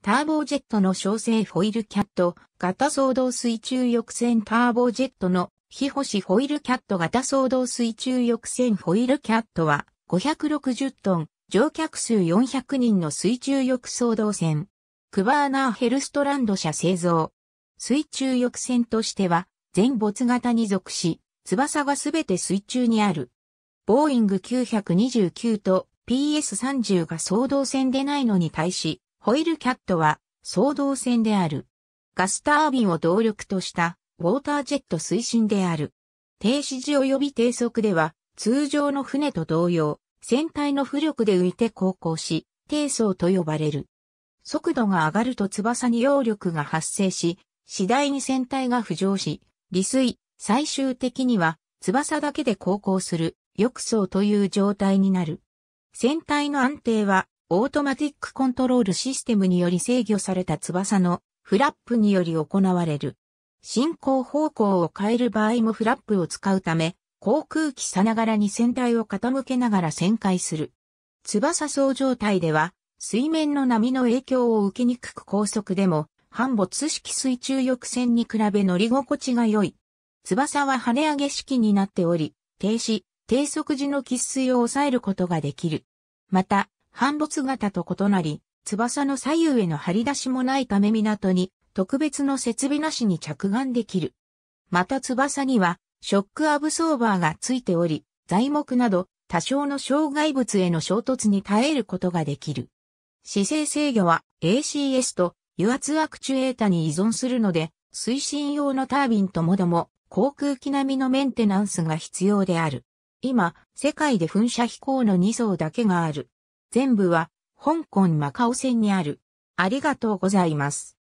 ターボジェットの小生ホイールキャット型総動水中翼船ターボジェットの非星守ホイルキャット型総動水中翼船ホイールキャットは560トン乗客数400人の水中翼総動船クバーナーヘルストランド社製造水中翼船としては全没型に属し翼がすべて水中にあるボーイング929と PS30 が総動船でないのに対し、ホイルキャットは、総動線である。ガスタービンを動力とした、ウォータージェット推進である。停止時及び低速では、通常の船と同様、船体の浮力で浮いて航行し、低層と呼ばれる。速度が上がると翼に揚力が発生し、次第に船体が浮上し、離水、最終的には翼だけで航行する、翼層という状態になる。船体の安定はオートマティックコントロールシステムにより制御された翼のフラップにより行われる。進行方向を変える場合もフラップを使うため、航空機さながらに船体を傾けながら旋回する。翼層状態では、水面の波の影響を受けにくく高速でも、半没式水中翼船に比べ乗り心地が良い。翼は跳ね上げ式になっており、停止、低速時の喫水を抑えることができる。また、反没型と異なり、翼の左右への張り出しもないため港に特別の設備なしに着岸できる。また翼にはショックアブソーバーがついており、材木など多少の障害物への衝突に耐えることができる。姿勢制御は ACS と油圧アクチュエータに依存するので、推進用のタービンともども航空機並みのメンテナンスが必要である。今、世界で噴射飛行の2層だけがある。全部は香港マカオ線にある。ありがとうございます。